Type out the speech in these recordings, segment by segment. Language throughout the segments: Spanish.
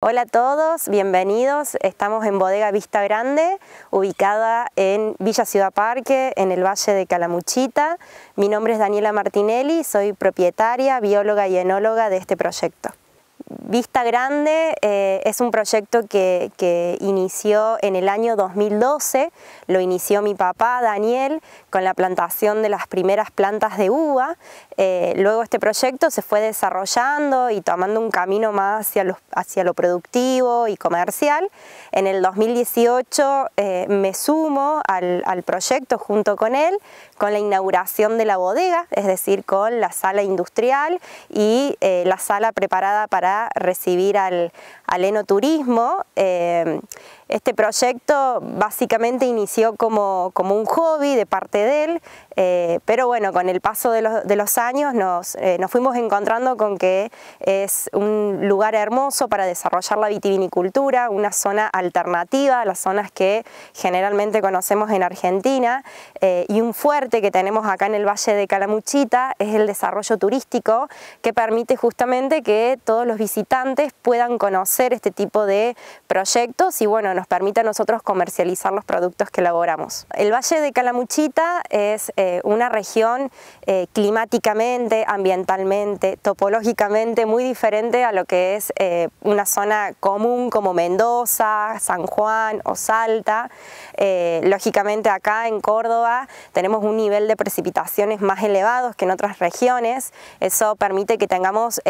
Hola a todos, bienvenidos. Estamos en Bodega Vista Grande, ubicada en Villa Ciudad Parque, en el Valle de Calamuchita. Mi nombre es Daniela Martinelli, soy propietaria, bióloga y enóloga de este proyecto. Vista Grande eh, es un proyecto que, inició en el año 2012, lo inició mi papá Daniel con la plantación de las primeras plantas de uva. Eh, luego este proyecto se fue desarrollando y tomando un camino más hacia lo, hacia lo productivo y comercial. En el 2018 eh, me sumo al, al proyecto junto con él con la inauguración de la bodega, es decir, con la sala industrial y la sala preparada para recibir al, aleno enoturismo. Eh, este proyecto básicamente inició como, como un hobby de parte de él, eh, pero bueno, con el paso de los, años eh, nos, fuimos encontrando con que es un lugar hermoso para desarrollar la vitivinicultura, una zona alternativa a las zonas que generalmente conocemos en Argentina, eh, y un fuerte que tenemos acá en el Valle de Calamuchita es el desarrollo turístico, que permite justamente que todos los visitantes puedan conocer este tipo de proyectos y bueno, nos permite a nosotros comercializar los productos que elaboramos. El Valle de Calamuchita es eh, una región eh, climáticamente, ambientalmente, topológicamente muy diferente a lo que es eh, una zona común como Mendoza, San Juan o Salta. lógicamente acá en Córdoba tenemos un nivel de precipitaciones más elevados que en otras regiones. Eso permite que tengamos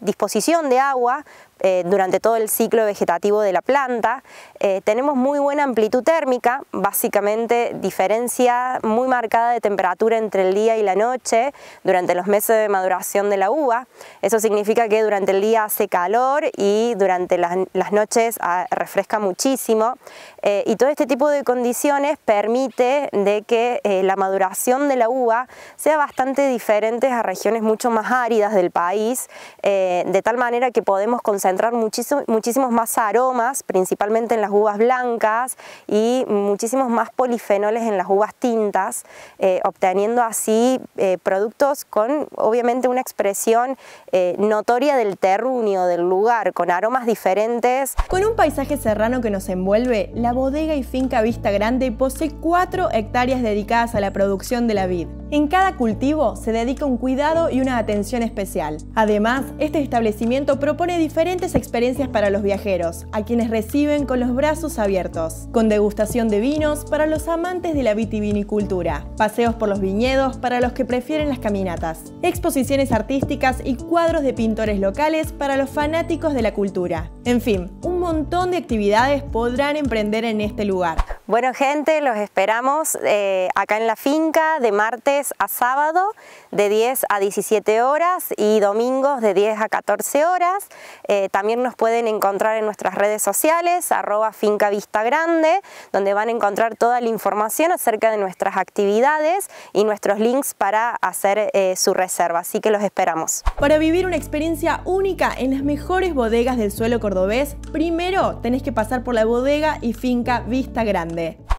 disposición de agua eh, durante todo el ciclo vegetativo de la planta. Eh, tenemos muy buena amplitud térmica, básicamente diferencia muy marcada de temperatura entre el día y la noche durante los meses de maduración de la uva. Eso significa que durante el día hace calor y durante las, las noches ah, refresca muchísimo. Eh, y todo este tipo de condiciones permite de que la maduración de la uva sea bastante diferente a regiones mucho más áridas del país, de tal manera que podemos conservar entrar muchísimos más aromas, principalmente en las uvas blancas y muchísimos más polifenoles en las uvas tintas, eh, obteniendo así eh, productos con obviamente una expresión eh, notoria del terruño, del lugar, con aromas diferentes. Con un paisaje serrano que nos envuelve, la bodega y finca Vista Grande posee cuatro hectáreas dedicadas a la producción de la vid. En cada cultivo se dedica un cuidado y una atención especial. Además, este establecimiento propone diferentes experiencias para los viajeros, a quienes reciben con los brazos abiertos, con degustación de vinos para los amantes de la vitivinicultura, paseos por los viñedos para los que prefieren las caminatas, exposiciones artísticas y cuadros de pintores locales para los fanáticos de la cultura. En fin, un montón de actividades podrán emprender en este lugar. Bueno gente, los esperamos eh, acá en la finca de martes a sábado de 10 a 17 horas y domingos de 10 a 14 horas. Eh, también nos pueden encontrar en nuestras redes sociales, arroba finca vista grande, donde van a encontrar toda la información acerca de nuestras actividades y nuestros links para hacer eh, su reserva. Así que los esperamos. Para vivir una experiencia única en las mejores bodegas del suelo cordobés, primero tenés que pasar por la bodega y finca Vista Grande.